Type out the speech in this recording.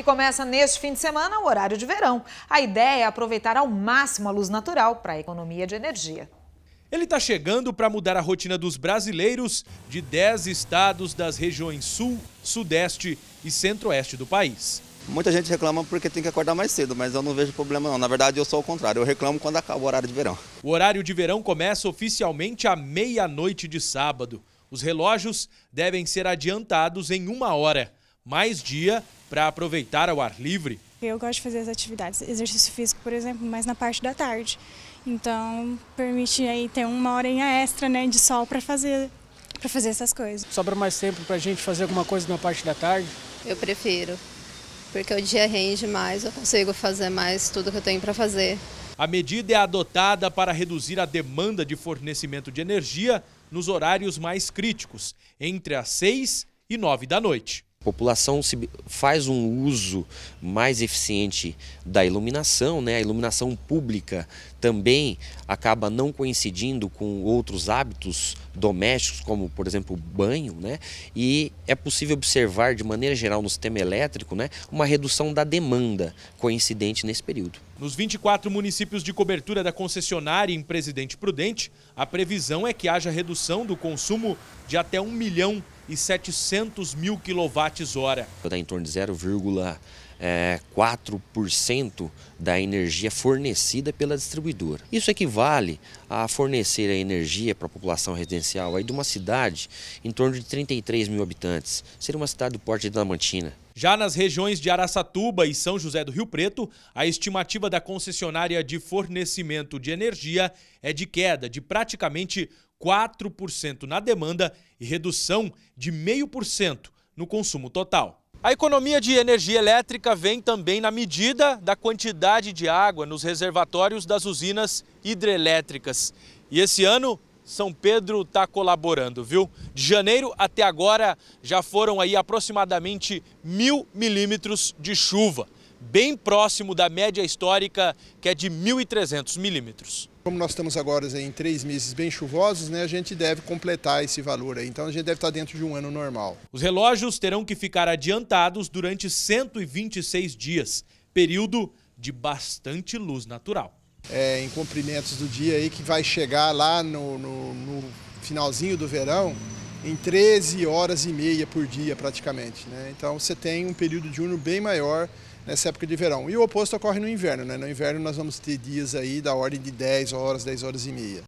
e começa neste fim de semana o horário de verão. A ideia é aproveitar ao máximo a luz natural para a economia de energia. Ele está chegando para mudar a rotina dos brasileiros de 10 estados das regiões Sul, Sudeste e Centro-Oeste do país. Muita gente reclama porque tem que acordar mais cedo, mas eu não vejo problema não. Na verdade, eu sou o contrário. Eu reclamo quando acaba o horário de verão. O horário de verão começa oficialmente à meia-noite de sábado. Os relógios devem ser adiantados em uma hora mais dia para aproveitar ao ar livre. Eu gosto de fazer as atividades, exercício físico, por exemplo, mas na parte da tarde. Então, permite aí ter uma horinha extra né, de sol para fazer, fazer essas coisas. Sobra mais tempo para a gente fazer alguma coisa na parte da tarde? Eu prefiro, porque o dia rende mais, eu consigo fazer mais tudo que eu tenho para fazer. A medida é adotada para reduzir a demanda de fornecimento de energia nos horários mais críticos, entre as 6 e 9 da noite. A população se faz um uso mais eficiente da iluminação, né? a iluminação pública também acaba não coincidindo com outros hábitos domésticos, como por exemplo banho, né? e é possível observar de maneira geral no sistema elétrico né? uma redução da demanda coincidente nesse período. Nos 24 municípios de cobertura da concessionária em Presidente Prudente, a previsão é que haja redução do consumo de até um milhão e 700 mil quilowatts-hora. Dá tá em torno de 0,4% é, da energia fornecida pela distribuidora. Isso equivale a fornecer a energia para a população residencial aí de uma cidade em torno de 33 mil habitantes. Seria uma cidade do porte de Diamantina. Já nas regiões de Araçatuba e São José do Rio Preto, a estimativa da concessionária de fornecimento de energia é de queda de praticamente 4% na demanda e redução de 0,5% no consumo total. A economia de energia elétrica vem também na medida da quantidade de água nos reservatórios das usinas hidrelétricas. E esse ano, São Pedro está colaborando, viu? De janeiro até agora já foram aí aproximadamente mil milímetros de chuva bem próximo da média histórica, que é de 1.300 milímetros. Como nós estamos agora em três meses bem chuvosos, né, a gente deve completar esse valor aí. Então a gente deve estar dentro de um ano normal. Os relógios terão que ficar adiantados durante 126 dias, período de bastante luz natural. É, em comprimentos do dia aí que vai chegar lá no, no, no finalzinho do verão em 13 horas e meia por dia praticamente. Né? Então você tem um período de diurno bem maior nessa época de verão. E o oposto ocorre no inverno, né? No inverno nós vamos ter dias aí da ordem de 10 horas, 10 horas e meia.